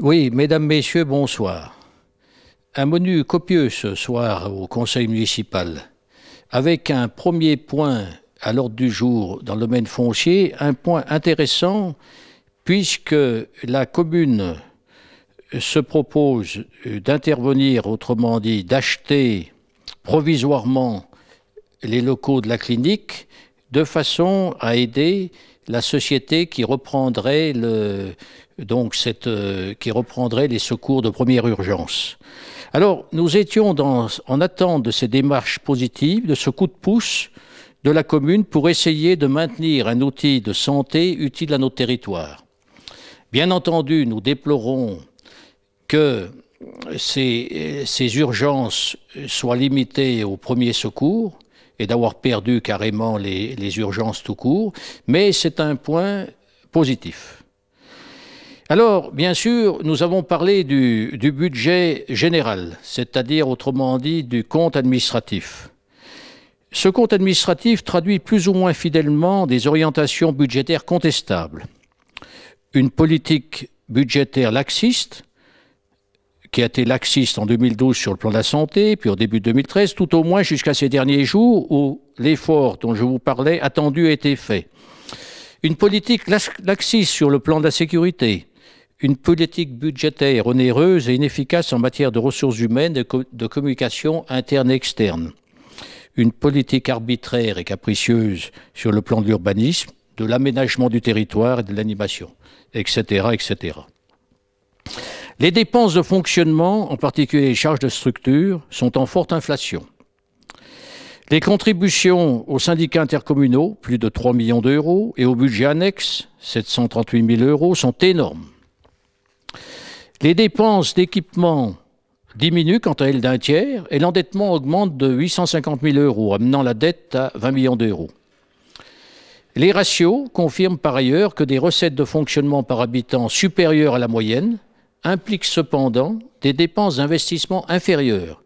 Oui, mesdames, messieurs, bonsoir. Un menu copieux ce soir au conseil municipal, avec un premier point à l'ordre du jour dans le domaine foncier, un point intéressant puisque la commune se propose d'intervenir, autrement dit, d'acheter provisoirement les locaux de la clinique de façon à aider la société qui reprendrait le, donc cette, euh, qui reprendrait les secours de première urgence. Alors, nous étions en attente de ces démarches positives, de ce coup de pouce de la commune pour essayer de maintenir un outil de santé utile à nos territoires. Bien entendu, nous déplorons que ces, urgences soient limitées aux premiers secours et d'avoir perdu carrément les, les urgences tout court, mais c'est un point positif. Alors, bien sûr, nous avons parlé du, budget général, c'est-à-dire, autrement dit, du compte administratif. Ce compte administratif traduit plus ou moins fidèlement des orientations budgétaires contestables. Une politique budgétaire laxiste, qui a été laxiste en 2012 sur le plan de la santé, puis au début de 2013, tout au moins jusqu'à ces derniers jours où l'effort dont je vous parlais attendu a été fait. Une politique laxiste sur le plan de la sécurité, une politique budgétaire onéreuse et inefficace en matière de ressources humaines et de communication interne et externe, une politique arbitraire et capricieuse sur le plan de l'urbanisme, de l'aménagement du territoire et de l'animation, etc., etc. Les dépenses de fonctionnement, en particulier les charges de structure, sont en forte inflation. Les contributions aux syndicats intercommunaux, plus de 3 millions d'euros, et au budget annexe, 738 000 euros, sont énormes. Les dépenses d'équipement diminuent quant à elles d'un tiers et l'endettement augmente de 850 000 euros, amenant la dette à 20 millions d'euros. Les ratios confirment par ailleurs que des recettes de fonctionnement par habitant supérieures à la moyenne impliquent cependant des dépenses d'investissement inférieures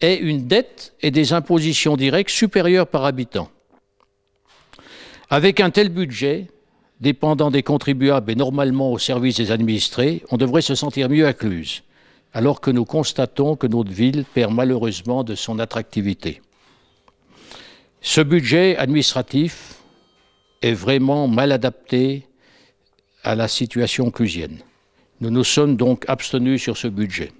et une dette et des impositions directes supérieures par habitant. Avec un tel budget, dépendant des contribuables et normalement au service des administrés, on devrait se sentir mieux à Cluse, alors que nous constatons que notre ville perd malheureusement de son attractivité. Ce budget administratif est vraiment mal adapté à la situation clusienne. Nous nous sommes donc abstenus sur ce budget.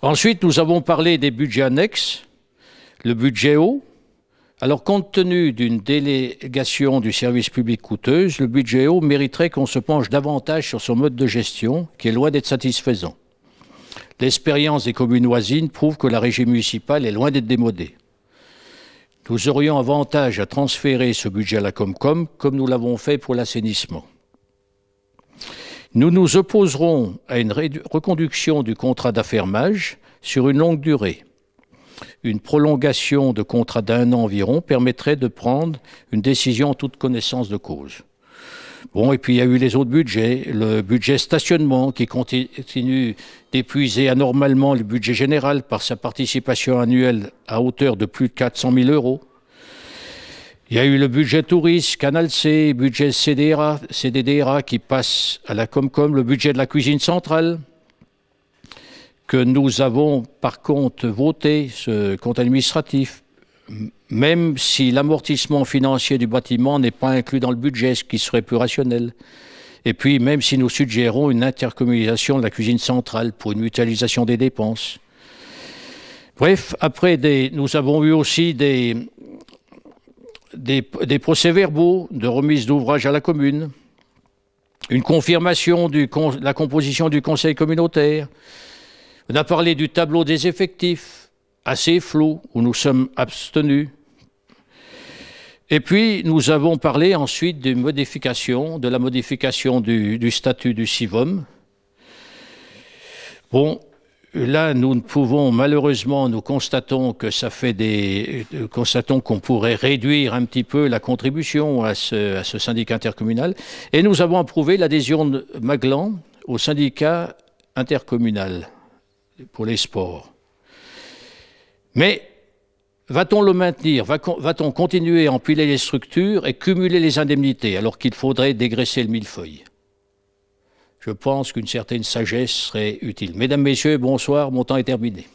Ensuite, nous avons parlé des budgets annexes, le budget haut, alors, compte tenu d'une délégation du service public coûteuse, le budget haut mériterait qu'on se penche davantage sur son mode de gestion, qui est loin d'être satisfaisant. L'expérience des communes voisines prouve que la régie municipale est loin d'être démodée. Nous aurions avantage à transférer ce budget à la Comcom, comme nous l'avons fait pour l'assainissement. Nous nous opposerons à une reconduction du contrat d'affermage sur une longue durée une prolongation de contrat d'un an environ permettrait de prendre une décision en toute connaissance de cause. Bon, et puis il y a eu les autres budgets, le budget stationnement qui continue d'épuiser anormalement le budget général par sa participation annuelle à hauteur de plus de 400 000 euros. Il y a eu le budget tourisme, Canal C, budget CDDRA qui passe à la Comcom, le budget de la cuisine centrale, que nous avons par contre voté ce compte administratif, même si l'amortissement financier du bâtiment n'est pas inclus dans le budget, ce qui serait plus rationnel. Et puis, même si nous suggérons une intercommunalisation de la cuisine centrale pour une mutualisation des dépenses. Bref, après, des, nous avons eu aussi des, des, procès-verbaux de remise d'ouvrage à la commune, une confirmation de la composition du conseil communautaire, on a parlé du tableau des effectifs, assez flou, où nous sommes abstenus. Et puis, nous avons parlé ensuite de la modification du, statut du CIVOM. Bon, là, nous ne pouvons, malheureusement, nous constatons que ça fait des. Euh, constatons qu'on pourrait réduire un petit peu la contribution à ce, à ce syndicat intercommunal. Et nous avons approuvé l'adhésion de Maglan au syndicat intercommunal pour les sports. Mais va-t-on le maintenir Va-t-on continuer à empiler les structures et cumuler les indemnités alors qu'il faudrait dégraisser le millefeuille Je pense qu'une certaine sagesse serait utile. Mesdames, Messieurs, bonsoir, mon temps est terminé.